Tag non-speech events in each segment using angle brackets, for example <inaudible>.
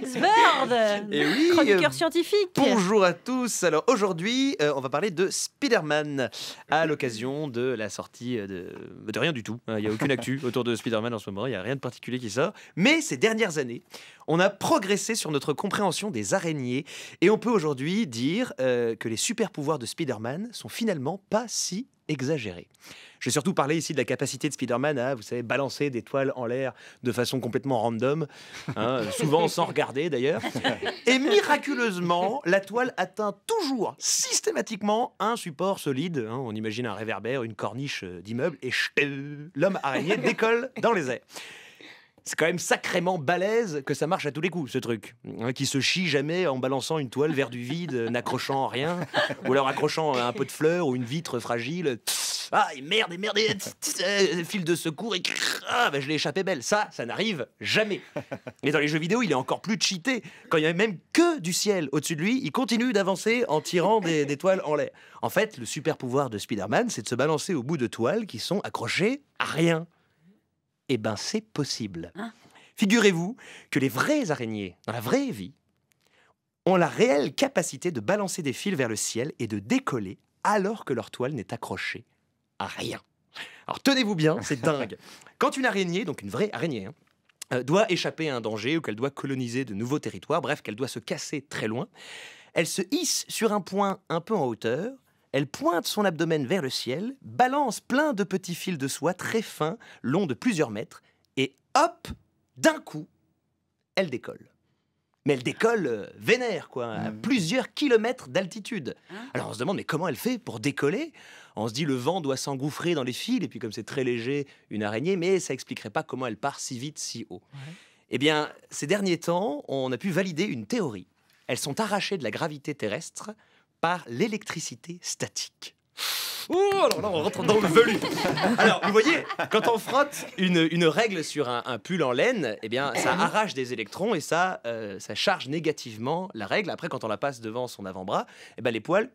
Max Bird, <laughs> Et oui, euh, euh, scientifique. Bonjour à tous. Alors aujourd'hui, euh, on va parler de Spider-Man à l'occasion de la sortie de, de rien du tout. Il n'y a aucune actu <laughs> autour de Spider-Man en ce moment. Il n'y a rien de particulier qui sort. Mais ces dernières années, on a progressé sur notre compréhension des araignées et on peut aujourd'hui dire que les super pouvoirs de Spider-Man sont finalement pas si exagéré. J'ai surtout parlé ici de la capacité de Spider-Man à, vous savez, balancer des toiles en l'air de façon complètement random, hein, <laughs> souvent sans regarder d'ailleurs. Et miraculeusement, la toile atteint toujours, systématiquement, un support solide. Hein, on imagine un réverbère, une corniche euh, d'immeuble, et euh, l'homme araignée décolle dans les airs c'est quand même sacrément balèze que ça marche à tous les coups, ce truc. Hein, qui se chie jamais en balançant une toile vers du vide, euh, n'accrochant rien, ou alors accrochant un pot de fleurs ou une vitre fragile. Ah, merde, et merde, et euh, fil de secours, et ah, bah, je l'ai échappé belle. Ça, ça n'arrive jamais. Mais dans les jeux vidéo, il est encore plus cheaté. Quand il n'y a même que du ciel au-dessus de lui, il continue d'avancer en tirant des, des toiles en l'air. En fait, le super pouvoir de Spider-Man, c'est de se balancer au bout de toiles qui sont accrochées à rien eh ben c'est possible. Hein Figurez-vous que les vraies araignées, dans la vraie vie, ont la réelle capacité de balancer des fils vers le ciel et de décoller alors que leur toile n'est accrochée à rien. Alors tenez-vous bien, c'est dingue. <laughs> Quand une araignée, donc une vraie araignée, hein, euh, doit échapper à un danger ou qu'elle doit coloniser de nouveaux territoires, bref, qu'elle doit se casser très loin, elle se hisse sur un point un peu en hauteur elle pointe son abdomen vers le ciel, balance plein de petits fils de soie très fins, longs de plusieurs mètres, et hop, d'un coup, elle décolle. Mais elle décolle euh, vénère, quoi, à hmm. plusieurs kilomètres d'altitude. Hein Alors on se demande, mais comment elle fait pour décoller On se dit, le vent doit s'engouffrer dans les fils, et puis comme c'est très léger, une araignée, mais ça expliquerait pas comment elle part si vite, si haut. Eh bien, ces derniers temps, on a pu valider une théorie. Elles sont arrachées de la gravité terrestre par l'électricité statique. Ouh, alors oh là, on rentre dans le velu. Alors, vous voyez, quand on frotte une, règle sur un, pull en laine, eh bien, ça arrache des électrons et ça, euh, ça charge négativement la règle. Après, quand on la passe devant son avant-bras, eh bien, les poils,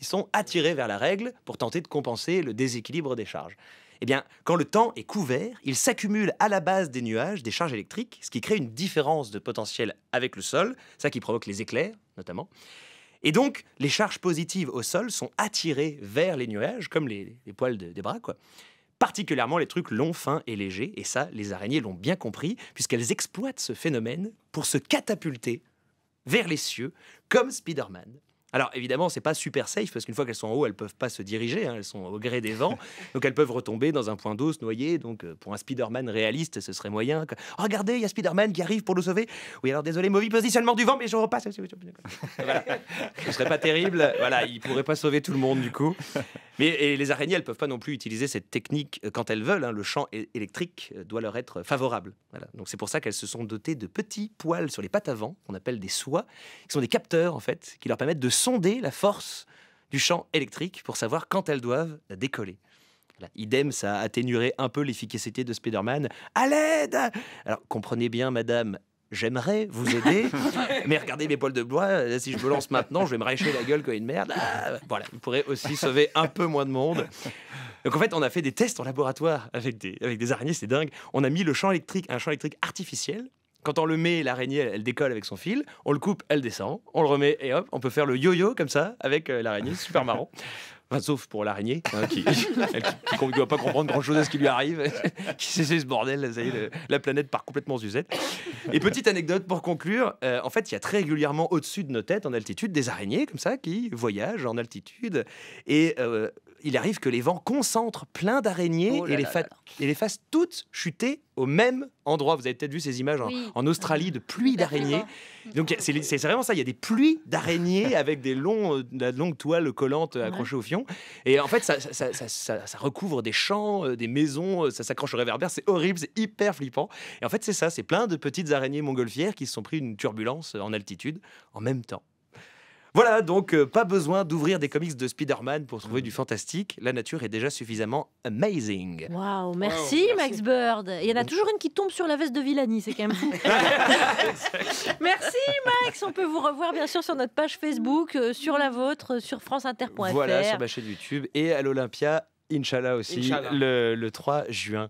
ils sont attirés vers la règle pour tenter de compenser le déséquilibre des charges. Eh bien, quand le temps est couvert, il s'accumule à la base des nuages des charges électriques, ce qui crée une différence de potentiel avec le sol, ça qui provoque les éclairs, notamment. Et donc, les charges positives au sol sont attirées vers les nuages, comme les, poils des bras, quoi. Particulièrement les trucs longs, fins et légers. Et ça, les araignées l'ont bien compris, puisqu'elles exploitent ce phénomène pour se catapulter vers les cieux, comme Spider-Man. Alors évidemment, c'est pas super safe parce qu'une fois qu'elles sont en haut, elles peuvent pas se diriger, hein, elles sont au gré des vents, <laughs> donc elles peuvent retomber dans un point d'eau, se noyer. Donc euh, pour un Spider-Man réaliste, ce serait moyen. regardez, il y a Spider-Man qui arrive pour nous sauver. Oui, alors désolé, mauvais positionnement du vent, mais je repasse. <laughs> Ce serait pas terrible. Voilà, il pourrait pas sauver tout le monde du coup. Mais les araignées, elles peuvent pas non plus utiliser cette technique euh, quand elles veulent. Hein. Le champ électrique euh, doit leur être euh, favorable. Donc c'est pour ça qu'elles se sont dotées de petits poils sur les pattes avant, qu'on appelle des soies, qui sont des capteurs en fait, qui leur permettent de sonder la force du champ électrique pour savoir quand elles doivent décoller. Idem, ça a atténué un peu l'efficacité de Spider-Man. À l'aide Alors comprenez bien, madame, j'aimerais vous aider, <laughs> mais regardez mes poils de bois, euh, si je me lance maintenant, je vais me la gueule comme une merde. Ah, voilà, vous pourrez aussi sauver un peu moins de monde. Donc en fait, on a fait des tests en laboratoire avec des, avec des araignées, c'est dingue. On a mis le champ électrique, un champ électrique artificiel quand on le met, l'araignée, elle, décolle avec son fil. On le coupe, elle descend. On le remet et hop, on peut faire le yo-yo comme ça avec euh, l'araignée. Super marrant sauf pour l'araignée, hein, qui ne <laughs> doit pas comprendre grand-chose à ce qui lui arrive, <laughs> qui sait ce bordel, la planète part complètement en Et petite anecdote pour conclure, euh, en fait, il y a très régulièrement au-dessus de nos têtes, en altitude, des araignées comme ça qui voyagent en altitude. Et euh, il arrive que les vents concentrent plein d'araignées oh et, les fassent toutes chuter au même endroit. Vous avez peut-être vu ces images en, Australie de pluie d'araignées. Hein. <laughs> Donc c'est vraiment ça, il y a des pluies d'araignées <laughs> avec des euh, de longues toiles collantes euh, accrochées au fion. Et en fait, ça, recouvre des champs, euh, des maisons, ça s'accroche au réverbère, c'est horrible, c'est hyper flippant. Et en fait, c'est ça, c'est plein de petites araignées montgolfières qui se sont pris une turbulence en altitude en même temps. Voilà, donc euh, pas besoin d'ouvrir des comics de Spider-Man pour trouver mm. du fantastique. La nature est déjà suffisamment amazing. Waouh, merci, Max Bird. Il y en a toujours une qui tombe sur la veste de Villani, c'est quand même <laughs> merci Max, on peut vous revoir bien sûr sur notre page Facebook, euh, sur la vôtre, euh, sur franceinter.fr. Voilà, sur ma chaîne YouTube et à l'Olympia, Inch'Allah aussi, le 3 juin.